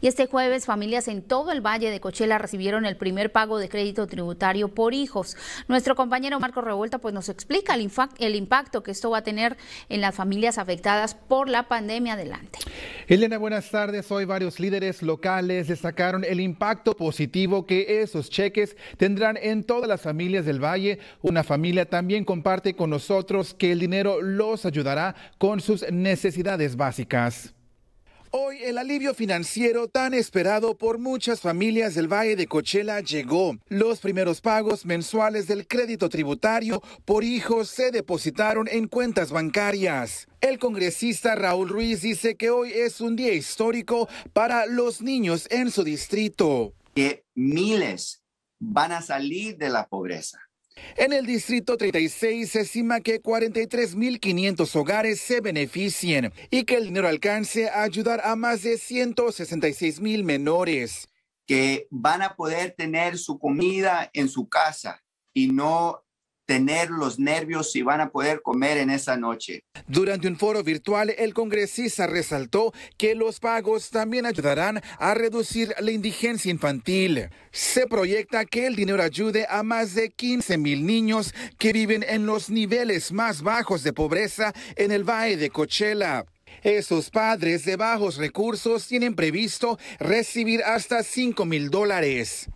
Y este jueves familias en todo el Valle de Cochela recibieron el primer pago de crédito tributario por hijos. Nuestro compañero Marco Revuelta pues nos explica el, el impacto que esto va a tener en las familias afectadas por la pandemia. Adelante. Elena, buenas tardes. Hoy varios líderes locales destacaron el impacto positivo que esos cheques tendrán en todas las familias del Valle. Una familia también comparte con nosotros que el dinero los ayudará con sus necesidades básicas. Hoy el alivio financiero tan esperado por muchas familias del Valle de Cochela llegó. Los primeros pagos mensuales del crédito tributario por hijos se depositaron en cuentas bancarias. El congresista Raúl Ruiz dice que hoy es un día histórico para los niños en su distrito. Que miles van a salir de la pobreza en el Distrito 36 se estima que 43.500 hogares se beneficien y que el dinero alcance a ayudar a más de 166.000 menores. Que van a poder tener su comida en su casa y no tener los nervios si van a poder comer en esa noche. Durante un foro virtual, el congresista resaltó que los pagos también ayudarán a reducir la indigencia infantil. Se proyecta que el dinero ayude a más de 15 mil niños que viven en los niveles más bajos de pobreza en el Valle de Coachella. Esos padres de bajos recursos tienen previsto recibir hasta 5 mil dólares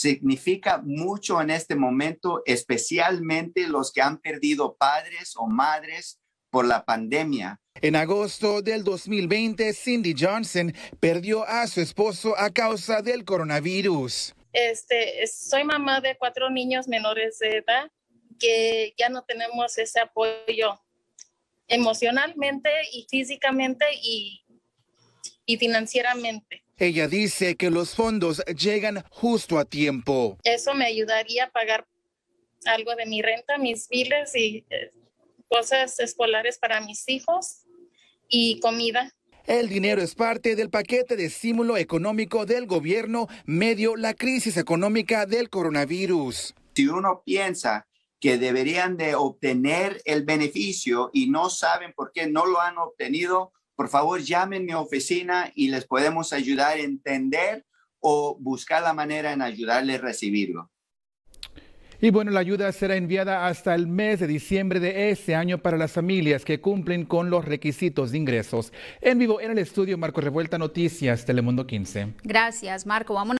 significa mucho en este momento, especialmente los que han perdido padres o madres por la pandemia. En agosto del 2020, Cindy Johnson perdió a su esposo a causa del coronavirus. Este, soy mamá de cuatro niños menores de edad que ya no tenemos ese apoyo emocionalmente y físicamente y, y financieramente. Ella dice que los fondos llegan justo a tiempo. Eso me ayudaría a pagar algo de mi renta, mis biles y eh, cosas escolares para mis hijos y comida. El dinero es parte del paquete de estímulo económico del gobierno medio la crisis económica del coronavirus. Si uno piensa que deberían de obtener el beneficio y no saben por qué no lo han obtenido, por favor llamen a oficina y les podemos ayudar a entender o buscar la manera en ayudarles a recibirlo. Y bueno, la ayuda será enviada hasta el mes de diciembre de este año para las familias que cumplen con los requisitos de ingresos. En vivo en el estudio, Marco Revuelta Noticias, Telemundo 15. Gracias, Marco.